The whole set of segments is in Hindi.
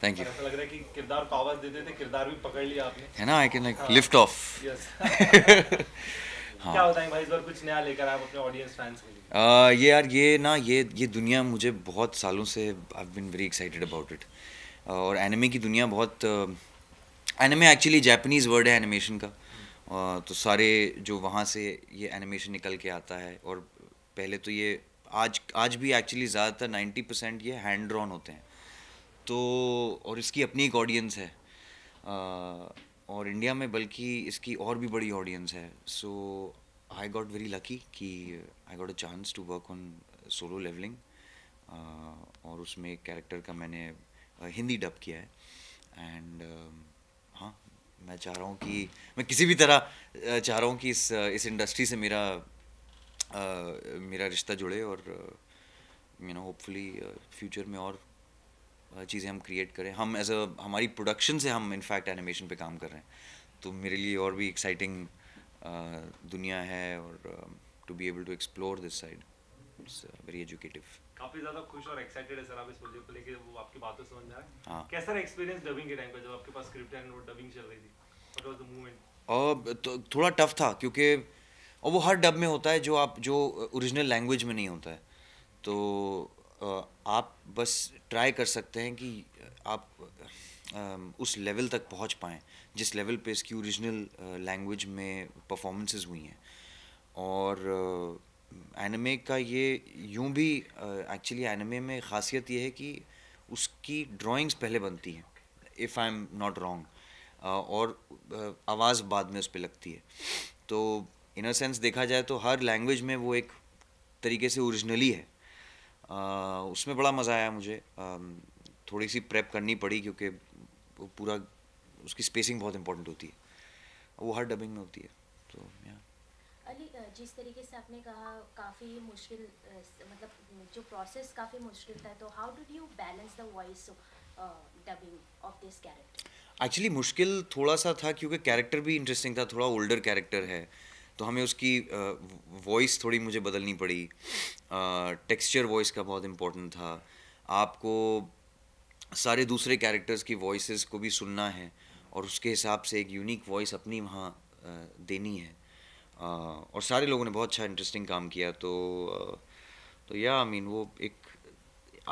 तो थैंक यू है ना I can like lift off हाँ, हाँ। ये यार ये ना ये ये दुनिया मुझे बहुत सालों से I been very excited about it और एनिमे की दुनिया बहुत एनिमे एक्चुअली जैपनीज वर्ड है एनिमेशन का तो सारे जो वहाँ से ये एनिमेशन निकल के आता है और पहले तो ये आज आज भी एक्चुअली ज़्यादातर नाइन्टी परसेंट ये हैंड ड्रॉन होते हैं तो और इसकी अपनी एक ऑडियंस है आ, और इंडिया में बल्कि इसकी और भी बड़ी ऑडियंस है so I got very lucky कि I got a chance to work on Solo Leveling और उसमें एक कैरेक्टर का मैंने हिंदी डब किया है एंड हाँ मैं चाह रहा हूँ कि मैं किसी भी तरह चाह रहा हूँ कि इस इस इंडस्ट्री से मेरा मेरा रिश्ता जुड़े और यू नो होपफुली फ्यूचर में और चीज़ें हम क्रिएट करें हम एज अ हमारी प्रोडक्शन से हम इनफैक्ट एनिमेशन पे काम कर रहे हैं तो मेरे लिए और भी एक्साइटिंग दुनिया है और to be able to explore this side it's very educative काफी ज्यादा खुश और एक्साइटेड है सर आप इस प्रोजेक्ट को लेके वो आपकी बातों समझ में आ रहा है हाँ। कैसा रहा एक्सपीरियंस डबिंग के टाइम पे जब आपके पास स्क्रिप्ट एंड वो डबिंग चल रही थी व्हाट वाज द मूवमेंट और तो थोड़ा टफ था क्योंकि और वो हर डब में होता है जो आप जो ओरिजिनल लैंग्वेज में नहीं होता है तो आप बस ट्राई कर सकते हैं कि आप उस लेवल तक पहुंच पाएँ जिस लेवल पे इसकी ओरिजिनल लैंग्वेज में परफॉर्मेंसेस हुई हैं और एनिमे का ये यूं भी एक्चुअली एनिमे में ख़ासियत ये है कि उसकी ड्राइंग्स पहले बनती हैं if I am not wrong और आवाज़ बाद में उस पर लगती है तो इन सेंस देखा जाए तो हर लैंग्वेज में वो एक तरीके से ओरिजिनली है उसमें बड़ा मज़ा आया मुझे थोड़ी सी प्रेप करनी पड़ी क्योंकि वो पूरा उसकी स्पेसिंग बहुत इंपॉर्टेंट होती है वो हर डबिंग में होती है तो या अली जिस तरीके से आपने कहा काफ़ी मुश्किल मतलब जो प्रोसेस काफ़ी मुश्किल था तो how did you balance the voice dubbing of this character actually मुश्किल थोड़ा सा था क्योंकि कैरेक्टर भी इंटरेस्टिंग था थोड़ा ओल्डर कैरेक्टर है तो हमें उसकी वॉइस थोड़ी मुझे बदलनी पड़ी टेक्सचर वॉइस का बहुत इम्पोर्टेंट था आपको सारे दूसरे कैरेक्टर्स की वॉइस को भी सुनना है और उसके हिसाब से एक यूनिक वॉइस अपनी वहाँ देनी है और सारे लोगों ने बहुत अच्छा इंटरेस्टिंग काम किया तो तो या आई मीन वो एक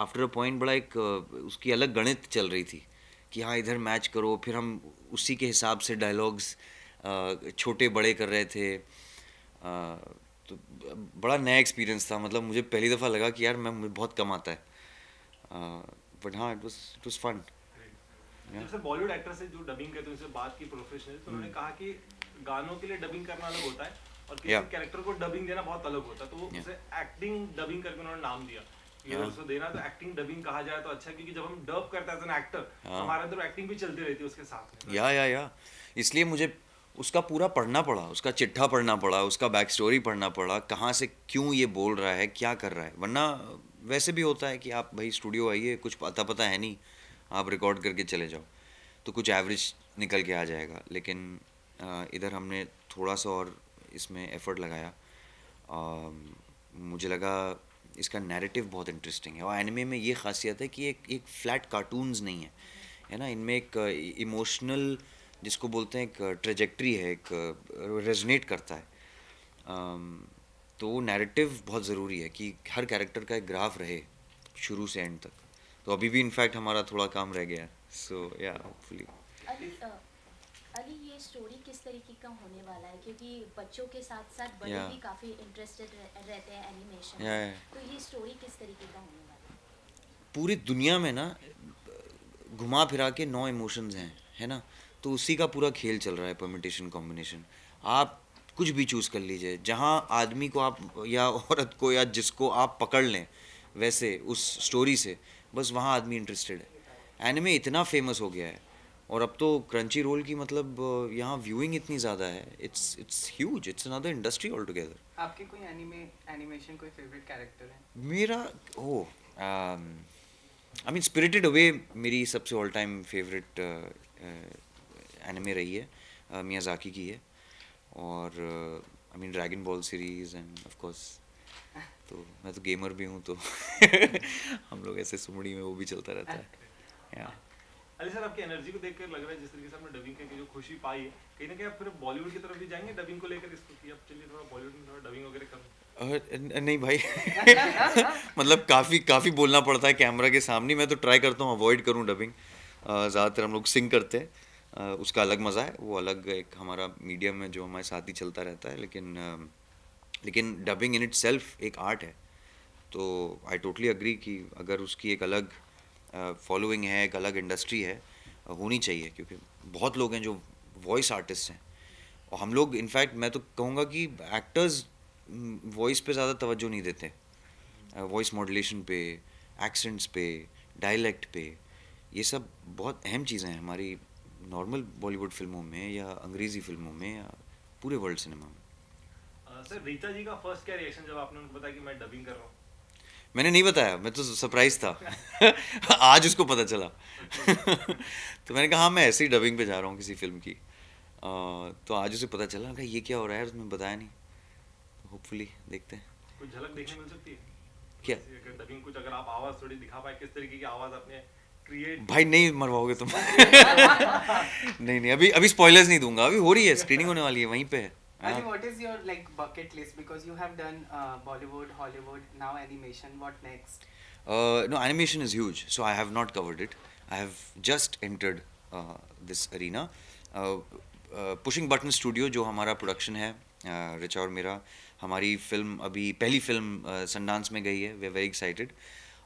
आफ्टर अ पॉइंट बड़ा एक उसकी अलग गणित चल रही थी कि हाँ इधर मैच करो फिर हम उसी के हिसाब से डायलॉग्स छोटे बड़े कर रहे थे तो बड़ा नया एक्सपीरियंस था मतलब मुझे पहली दफ़ा लगा कि यार मैं मुझे बहुत कम आता है बट हाँ it was it was fun Bollywood actor से जो डबिंग करते हैं बात की प्रोफेशनल तो उन्होंने hmm। कहा कि गानों के लिए डबिंग करना अलग होता है और किसी कैरेक्टर को डबिंग देना बहुत अलग होता है तो उसे एक्टिंग डबिंग करके उन्होंने नाम दिया देना तो एक्टिंग डबिंग कहा जाए तो अच्छा क्योंकि जब हम डब करते हैं एक्टर हाँ। हमारे अंदर एक्टिंग भी चलती रहती है उसके साथ या या या इसलिए मुझे उसका पूरा पढ़ना पड़ा उसका चिट्ठा पढ़ना पड़ा उसका बैक स्टोरी पढ़ना पड़ा कहाँ से क्यों ये बोल रहा है क्या कर रहा है वरना वैसे भी होता है कि आप भाई स्टूडियो आइए कुछ पता पता है नहीं आप रिकॉर्ड करके चले जाओ तो कुछ एवरेज निकल के आ जाएगा लेकिन इधर हमने थोड़ा सा और इसमें एफर्ट लगाया आ, मुझे लगा इसका नैरेटिव बहुत इंटरेस्टिंग है और एनिमे में ये खासियत है कि एक एक फ्लैट कार्टून्स नहीं है है ना इनमें एक इमोशनल uh, जिसको बोलते हैं एक ट्रेजेक्ट्री uh, है एक रेजनेट uh, करता है um, तो नैरेटिव बहुत ज़रूरी है कि हर कैरेक्टर का एक ग्राफ रहे शुरू से एंड तक तो अभी भी इनफैक्ट हमारा थोड़ा काम रह गया सो या होपफुली अली ये स्टोरी किस तरीके का होने वाला है क्योंकि बच्चों के साथ साथ बड़े yeah. भी काफ़ी इंटरेस्टेड रहते हैं एनिमेशन yeah. तो ये स्टोरी किस तरीके का होने वाला है पूरी दुनिया में ना घुमा फिरा के नौ इमोशंस हैं है ना तो उसी का पूरा खेल चल रहा है परमिटेशन कॉम्बिनेशन आप कुछ भी चूज़ कर लीजिए जहाँ आदमी को आप या औरत को या जिसको आप पकड़ लें वैसे उस स्टोरी से बस वहाँ आदमी इंटरेस्टेड है एनिमे इतना फेमस हो गया है और अब तो क्रंची रोल की मतलब यहाँ व्यूइंग इतनी ज़्यादा है it's it's huge it's another industry all together आपके कोई एनिमे एनिमेशन कोई फेवरेट कैरेक्टर है मेरा oh I mean Spirited Away मेरी सबसे ऑल टाइम फेवरेट एनिमे रही है मियाजाकी uh, की है और I mean Dragon Ball series and of course तो मैं तो गेमर भी हूँ तो हम लोग ऐसे सुमड़ी में वो भी चलता रहता है या अली सर आपकी एनर्जी को देखकर लग रहा है जिस तरीके से आपने डबिंग के जो खुशी पाई है कहीं ना कहीं आप फिर बॉलीवुड की तरफ भी जाएंगे डबिंग को लेकर इसको कि आप चलिए थोड़ा बॉलीवुड में थोड़ा डबिंग वगैरह कर नहीं भाई मतलब काफ़ी काफ़ी बोलना पड़ता है कैमरा के सामने मैं तो ट्राई करता हूँ अवॉइड करूँ डबिंग ज़्यादातर हम लोग सिंग करते हैं उसका अलग मज़ा है वो अलग एक हमारा मीडियम है जो हमारे साथ ही चलता रहता है लेकिन लेकिन डबिंग इन इट सेल्फ एक आर्ट है तो आई टोटली अग्री कि अगर उसकी एक अलग फॉलोइंग है एक अलग इंडस्ट्री है होनी चाहिए क्योंकि बहुत लोग हैं जो वॉइस आर्टिस्ट हैं और हम लोग इनफैक्ट मैं तो कहूँगा कि एक्टर्स वॉइस पे ज़्यादा तवज्जो नहीं देते वॉइस मॉड्यूलेशन पे एक्सेंट्स पे डायलैक्ट पे ये सब बहुत अहम चीज़ें हैं हमारी नॉर्मल बॉलीवुड फिल्मों में या अंग्रेजी फिल्मों में या पूरे वर्ल्ड सिनेमा में सर रीता जी का फर्स्ट क्या रिएक्शन जब आपने उनको बताया कि मैं डबिंग कर रहा हूँ मैंने नहीं बताया मैं तो सरप्राइज था आज उसको पता चला तो मैंने कहा हाँ मैं ऐसे ही डबिंग पे जा रहा हूँ किसी फिल्म की आ, तो आज उसे पता चला कहा ये क्या हो रहा है उसने बताया नहीं तो होपफुली देखते हैं कुछ झलक देखने मिल सकती है क्या डबिंग कुछ अगर आप आवाज़ थोड़ी दिखा पाए किस तरीके की आवाज़ अपने भाई नहीं मरवाओगे तुम नहीं नहीं अभी अभी स्पॉयलर्स नहीं दूंगा अभी हो रही है स्क्रीनिंग होने वाली है वहीं पे what is no animation is huge so I have not covered it I have just entered this arena pushing button studio जो हमारा प्रोडक्शन है रिचा uh, और मेरा हमारी फिल्म अभी पहली फिल्म संडांस uh, में गई है वी वेरी एक्साइटेड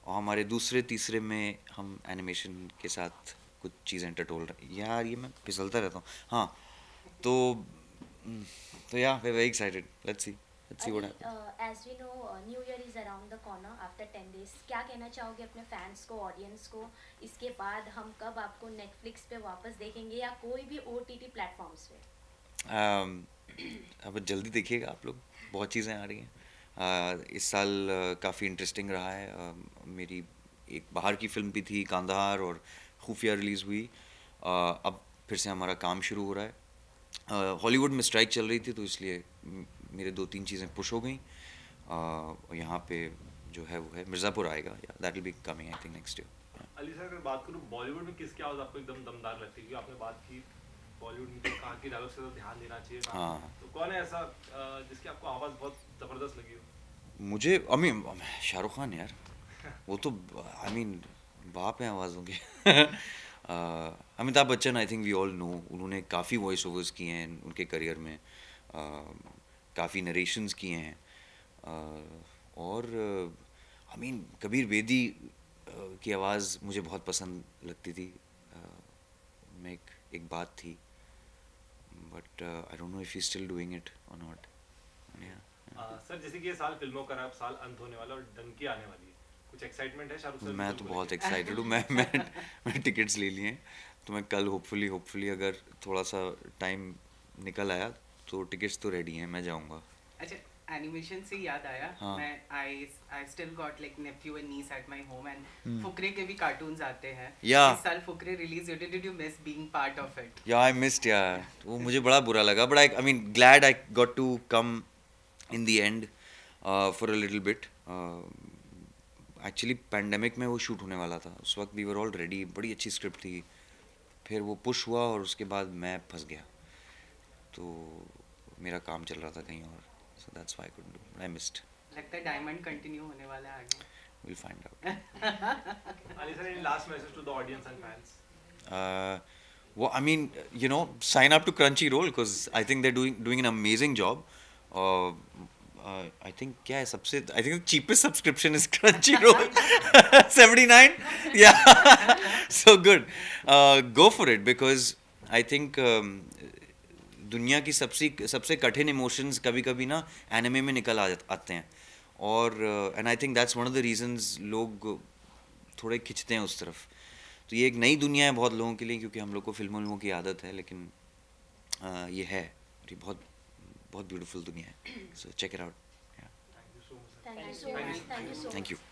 और हमारे दूसरे तीसरे में हम एनिमेशन के साथ कुछ चीज़ें इंटरटोल यार ये मैं फिसलता रहता हूँ हाँ तो हम्म, तो yeah we very excited let's see let's see what as we know new year is around the corner after 10 days क्या कहना चाहोगे अपने फैंस को ऑडियंस को इसके बाद हम कब आपको नेटफ्लिक्स पे वापस देखेंगे या कोई भी ओटीटी प्लेटफॉर्म्स पे um, अब जल्दी देखिएगा आप लोग बहुत चीज़ें आ रही हैं इस साल काफ़ी इंटरेस्टिंग रहा है मेरी एक बाहर की फिल्म भी थी कांधार और खुफिया रिलीज़ हुई अब फिर से हमारा काम शुरू हो रहा है हॉलीवुड में स्ट्राइक चल रही थी तो इसलिए मेरे दो तीन चीज़ें पुश हो गई और यहाँ पे जो है वो है मिर्ज़ापुर आएगा that will be coming I think next year Ali sir अगर बात करूँ बॉलीवुड में किसकी आवाज़ आपको एकदम दमदार लगती है आपने बात की तो हाँ। तो मुझे अमी शाहरुख खान यार वो तो आई मीन बाप है आवाज़ों के Amitabh Bachchan I think we all know उन्होंने काफ़ी वॉइस ओवर्स किए हैं उनके करियर में काफ़ी नरेशंस किए हैं और आई मीन कबीर बेदी की आवाज़ मुझे बहुत पसंद लगती थी में एक एक बात थी but I don't know if he still doing it और नॉट या सर जैसे कि ये साल फिल्मों का अब साल अंत होने वाला और डंकी आने वाली है कुछ एक्साइटमेंट है शाहरुख सर मैं तो बहुत एक्साइटेड हूं मैं मैं मैं टिकट्स ले लिए हैं तो मैं कल होपफुली होपफुली अगर थोड़ा सा टाइम निकल आया तो टिकट्स तो रेडी हैं मैं जाऊंगा अच्छा एनिमेशन से याद आया हाँ. मैं I I still got like nephew and niece at my home and Fukrey के भी कार्टून्स आते हैं या yeah. इस साल फुकरे रिलीज हुए did you miss being part of it yeah I missed yeah वो मुझे बड़ा बुरा लगा but I I mean glad I got to come in the end for a little bit actually pandemic में वो शूट होने वाला था उस वक्त वी वर ऑल रेडी बड़ी अच्छी स्क्रिप्ट थी फिर वो पुश हुआ और उसके बाद मैं फंस गया तो मेरा काम चल रहा था कहीं और So that's why I couldn't do it. I missed. लगता diamond continue होने वाला है आगे. We'll find out. Ali sir, any last message to the audience and fans? Uh, well, I mean, you know, sign up to Crunchyroll because I think they're doing doing an amazing job. Uh, uh, I think yeah, subsid- I think the cheapest subscription is Crunchyroll, seventy nine. Yeah, so good. Uh, go for it because I think um, दुनिया की सबसे सबसे कठिन इमोशंस कभी कभी ना एनिमे में निकल आ आते हैं और and I think that's one of the reasons लोग थोड़े खिंचते हैं उस तरफ तो ये एक नई दुनिया है बहुत लोगों के लिए क्योंकि हम लोग को फिल्म फिल्मों की आदत है लेकिन आ, uh, ये है और ये बहुत बहुत ब्यूटीफुल दुनिया है so check it out thank you